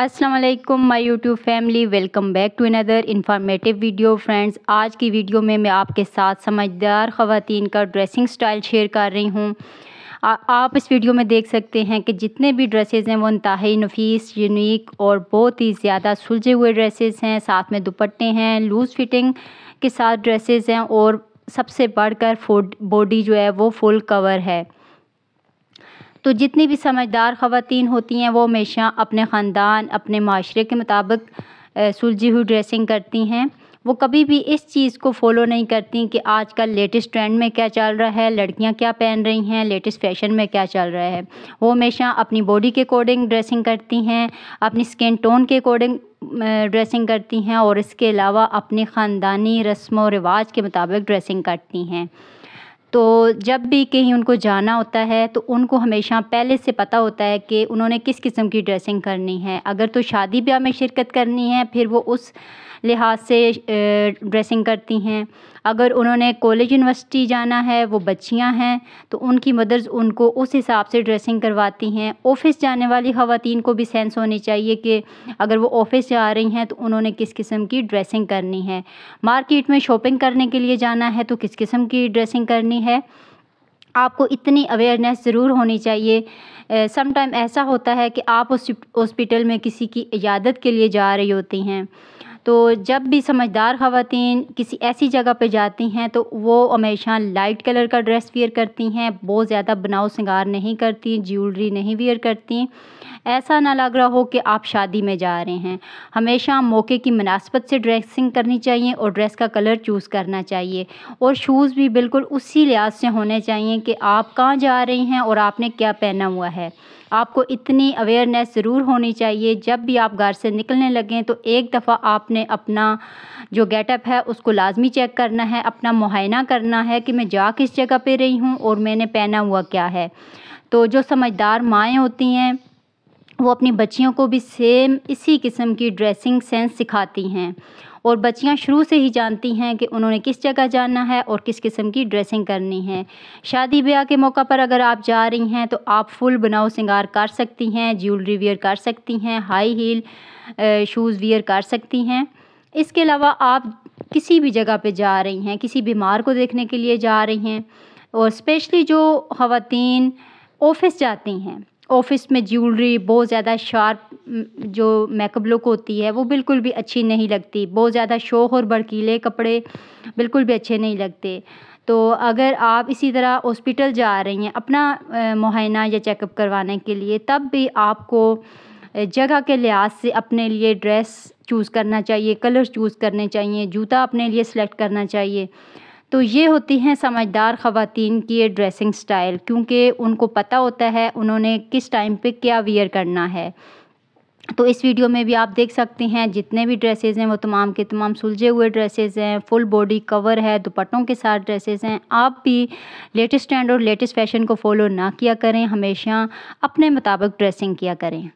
वालेकुम my YouTube family welcome back to another informative video friends आज की video में मैं आपके साथ समझदार ख़वान का ड्रेसिंग स्टाइल शेयर कर रही हूँ आप इस वीडियो में देख सकते हैं कि जितने भी ड्रेसेस हैं वो इंतहाई नफीस यूनिक और बहुत ही ज़्यादा सुलझे हुए ड्रेसेस हैं साथ में दुपट्टे हैं लूज़ फिटिंग के साथ ड्रेसेस हैं और सबसे बढ़कर बॉडी जो है वो फुल कवर है तो जितनी भी समझदार ख़वातीन होती हैं वो हमेशा अपने ख़ानदान अपने माशरे के मुताबिक सुलझी हुई ड्रेसिंग करती हैं वो कभी भी इस चीज़ को फॉलो नहीं करती कि आज कल लेटेस्ट ट्रेंड में क्या चल रहा है लड़कियां क्या पहन रही हैं लेटेस्ट फैशन में क्या चल रहा है वो हमेशा अपनी बॉडी के अकॉर्डिंग ड्रेसिंग करती हैं अपनी स्किन टोन के अकॉर्डिंग ड्रेसिंग करती हैं और इसके अलावा अपने ख़ानदानी रस्म व रिवाज के मुताबिक ड्रेसिंग करती हैं तो जब भी कहीं उनको जाना होता है तो उनको हमेशा पहले से पता होता है कि उन्होंने किस किस्म की ड्रेसिंग करनी है अगर तो शादी ब्याह में शिरकत करनी है फिर वो उस लिहाज से ड्रेसिंग करती हैं अगर उन्होंने कॉलेज यूनिवर्सिटी जाना है वो बच्चियां हैं तो उनकी मदर्स उनको उस हिसाब से ड्रेसिंग करवाती हैं ऑफ़िस जाने वाली ख़वान को भी सेंस होनी चाहिए कि अगर वो ऑफ़िस जा रही हैं तो उन्होंने किस किस्म की ड्रेसिंग करनी है मार्केट में शॉपिंग करने के लिए जाना है तो किस किस्म की ड्रेसिंग करनी है आपको इतनी अवेयरनेस ज़रूर होनी चाहिए समटाइम ऐसा होता है कि आप उस हॉस्पिटल में किसी की इजादत के लिए जा रही होती हैं तो जब भी समझदार ख़वातीन किसी ऐसी जगह पर जाती हैं तो वो हमेशा लाइट कलर का ड्रेस वेयर करती हैं बहुत ज़्यादा बनाव सिंगार नहीं करती ज्वेलरी नहीं वेयर करती ऐसा ना लग रहा हो कि आप शादी में जा रहे हैं हमेशा मौके की मुनासबत से ड्रेसिंग करनी चाहिए और ड्रेस का कलर चूज़ करना चाहिए और शूज़ भी बिल्कुल उसी लिहाज से होने चाहिए कि आप कहाँ जा रही हैं और आपने क्या पहना हुआ है आपको इतनी अवेयरनेस ज़रूर होनी चाहिए जब भी आप घर से निकलने लगें तो एक दफ़ा आपने अपना जो गेटअप है उसको लाजमी चेक करना है अपना मुआयना करना है कि मैं जा किस जगह पे रही हूँ और मैंने पहना हुआ क्या है तो जो समझदार माएँ होती हैं वो अपनी बच्चियों को भी सेम इसी किस्म की ड्रेसिंग सेंस सिखाती हैं और बच्चियां शुरू से ही जानती हैं कि उन्होंने किस जगह जाना है और किस किस्म की ड्रेसिंग करनी है शादी ब्याह के मौका पर अगर आप जा रही हैं तो आप फुल बनाओ सिंगार कर सकती हैं ज्वेलरी वियर कर सकती हैं हाई हील शूज़ वियर कर सकती हैं इसके अलावा आप किसी भी जगह पर जा रही हैं किसी बीमार को देखने के लिए जा रही हैं और स्पेशली जो ख़वातीन ऑफिस जाती हैं ऑफिस में ज्वेलरी बहुत ज़्यादा शार्प जो मेकअप लुक होती है वो बिल्कुल भी अच्छी नहीं लगती बहुत ज़्यादा शोख और बड़कीले कपड़े बिल्कुल भी अच्छे नहीं लगते तो अगर आप इसी तरह हॉस्पिटल जा रही हैं अपना मुआयना या चेकअप करवाने के लिए तब भी आपको जगह के लिहाज से अपने लिए ड्रेस चूज़ करना चाहिए कलर चूज़ करने चाहिए जूता अपने लिए सिलेक्ट करना चाहिए तो ये होती हैं समझदार ख़वातीन की ये ड्रेसिंग स्टाइल क्योंकि उनको पता होता है उन्होंने किस टाइम पे क्या वियर करना है तो इस वीडियो में भी आप देख सकते हैं जितने भी ड्रेसेस हैं वो तमाम के तमाम सुलझे हुए ड्रेसेस हैं फुल बॉडी कवर है दुपट्टों के साथ ड्रेसेस हैं आप भी लेटेस्ट ट्रेंड और लेटेस्ट फैशन को फॉलो ना किया करें हमेशा अपने मुताबिक ड्रेसिंग किया करें